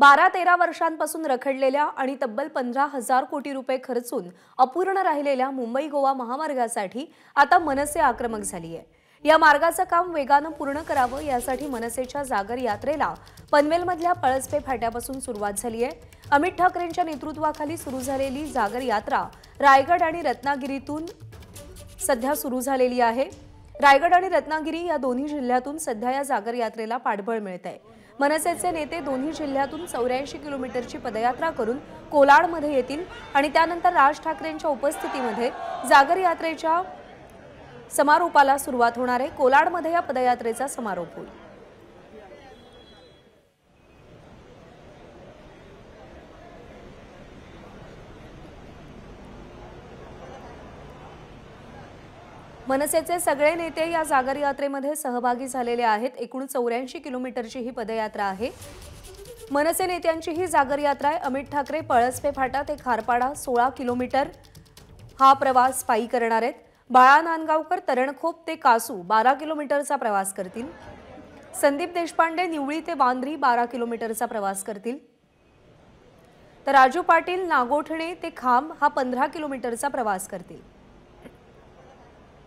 बारा तेरा वर्षांपासून रखडलेल्या आणि तब्बल पंधरा हजार कोटी रुपये खर्चून अपूर्ण राहिलेल्या मुंबई गोवा महामार्गासाठी आता मनसे आक्रमक झाली आहे या मार्गाचं काम वेगानं पूर्ण करावं यासाठी मनसेच्या जागर यात्रेला पनवेलमधल्या पळसपे फाट्यापासून सुरुवात झाली आहे अमित ठाकरेंच्या नेतृत्वाखाली सुरू झालेली जागर यात्रा रायगड आणि रत्नागिरीतून सध्या सुरू झालेली आहे रायगड आणि रत्नागिरी या दोन्ही जिल्ह्यातून सध्या या जागर यात्रेला पाठबळ मिळत आहे मनसेचे नेते दोन्ही जिल्ह्यातून चौऱ्याऐंशी किलोमीटरची पदयात्रा करून कोलाडमध्ये येतील आणि त्यानंतर राज ठाकरेंच्या उपस्थितीमध्ये जागर यात्रेच्या समारोपाला सुरुवात होणार आहे कोलाडमध्ये या पदयात्रेचा समारोप होईल मनसेचे सगळे नेते या जागर यात्रेमध्ये सहभागी झालेले आहेत एकूण चौऱ्याऐंशी किलोमीटरची ही पदयात्रा आहे मनसे नेत्यांची ही जागर यात्रा आहे अमित ठाकरे पळसपे फाटा ते खारपाडा सोळा किलोमीटर हा प्रवास पायी करणार आहेत बाळा नांदगावकर तरणखोप ते कासू बारा किलोमीटरचा प्रवास करतील संदीप देशपांडे निवळी ते वांद्री बारा किलोमीटरचा प्रवास करतील तर राजू पाटील नागोठणे ते खांब हा पंधरा किलोमीटरचा प्रवास करतील